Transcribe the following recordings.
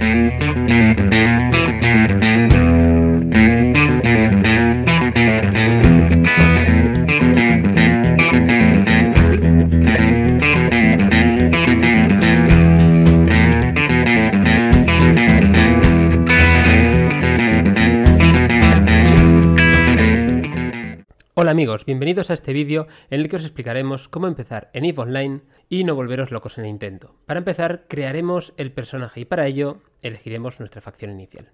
Música Hola amigos, bienvenidos a este vídeo en el que os explicaremos cómo empezar en EVE Online y no volveros locos en el intento. Para empezar, crearemos el personaje y para ello elegiremos nuestra facción inicial.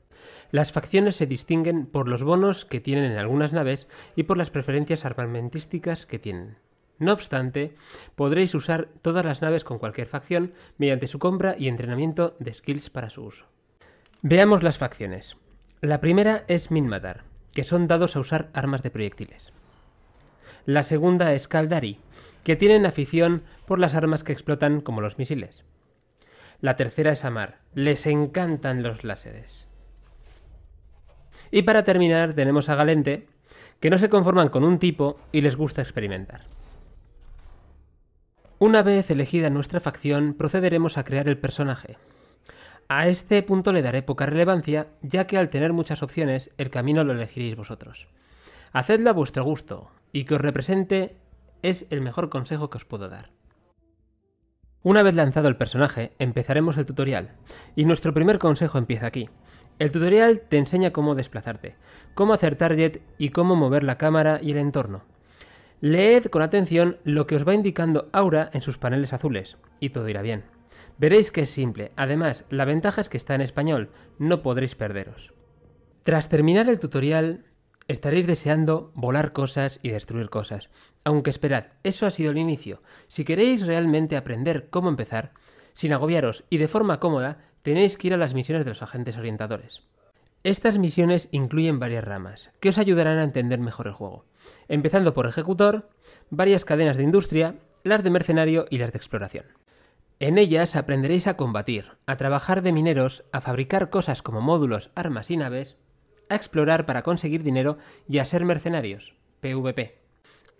Las facciones se distinguen por los bonos que tienen en algunas naves y por las preferencias armamentísticas que tienen. No obstante, podréis usar todas las naves con cualquier facción mediante su compra y entrenamiento de skills para su uso. Veamos las facciones. La primera es Minmatar, que son dados a usar armas de proyectiles. La segunda es Caldari, que tienen afición por las armas que explotan como los misiles. La tercera es Amar, les encantan los láseres. Y para terminar tenemos a Galente, que no se conforman con un tipo y les gusta experimentar. Una vez elegida nuestra facción, procederemos a crear el personaje. A este punto le daré poca relevancia, ya que al tener muchas opciones, el camino lo elegiréis vosotros. Hacedlo a vuestro gusto, y que os represente es el mejor consejo que os puedo dar. Una vez lanzado el personaje, empezaremos el tutorial, y nuestro primer consejo empieza aquí. El tutorial te enseña cómo desplazarte, cómo hacer target y cómo mover la cámara y el entorno. Leed con atención lo que os va indicando Aura en sus paneles azules, y todo irá bien. Veréis que es simple, además la ventaja es que está en español, no podréis perderos. Tras terminar el tutorial, Estaréis deseando volar cosas y destruir cosas. Aunque esperad, eso ha sido el inicio. Si queréis realmente aprender cómo empezar, sin agobiaros y de forma cómoda, tenéis que ir a las misiones de los agentes orientadores. Estas misiones incluyen varias ramas, que os ayudarán a entender mejor el juego, empezando por ejecutor, varias cadenas de industria, las de mercenario y las de exploración. En ellas aprenderéis a combatir, a trabajar de mineros, a fabricar cosas como módulos, armas y naves, a explorar para conseguir dinero y a ser mercenarios, PvP.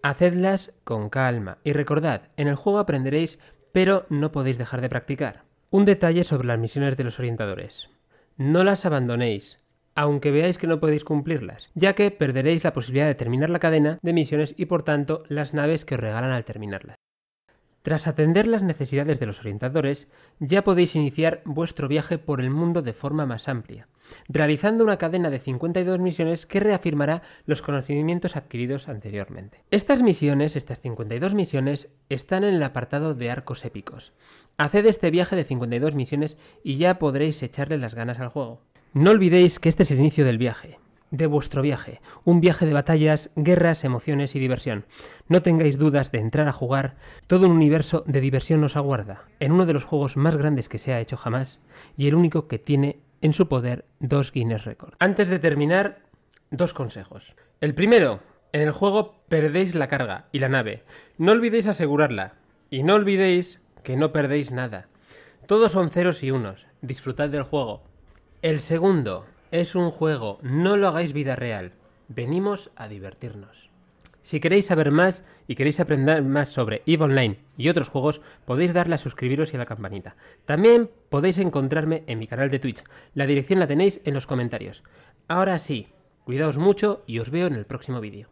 Hacedlas con calma y recordad, en el juego aprenderéis, pero no podéis dejar de practicar. Un detalle sobre las misiones de los orientadores. No las abandonéis, aunque veáis que no podéis cumplirlas, ya que perderéis la posibilidad de terminar la cadena de misiones y por tanto las naves que os regalan al terminarlas. Tras atender las necesidades de los orientadores, ya podéis iniciar vuestro viaje por el mundo de forma más amplia realizando una cadena de 52 misiones que reafirmará los conocimientos adquiridos anteriormente. Estas misiones, estas 52 misiones, están en el apartado de arcos épicos. Haced este viaje de 52 misiones y ya podréis echarle las ganas al juego. No olvidéis que este es el inicio del viaje, de vuestro viaje, un viaje de batallas, guerras, emociones y diversión. No tengáis dudas de entrar a jugar, todo un universo de diversión nos aguarda, en uno de los juegos más grandes que se ha hecho jamás y el único que tiene en su poder dos Guinness Records. Antes de terminar, dos consejos. El primero, en el juego perdéis la carga y la nave. No olvidéis asegurarla. Y no olvidéis que no perdéis nada. Todos son ceros y unos. Disfrutad del juego. El segundo, es un juego, no lo hagáis vida real. Venimos a divertirnos. Si queréis saber más y queréis aprender más sobre EVE Online y otros juegos, podéis darle a suscribiros y a la campanita. También podéis encontrarme en mi canal de Twitch. La dirección la tenéis en los comentarios. Ahora sí, cuidaos mucho y os veo en el próximo vídeo.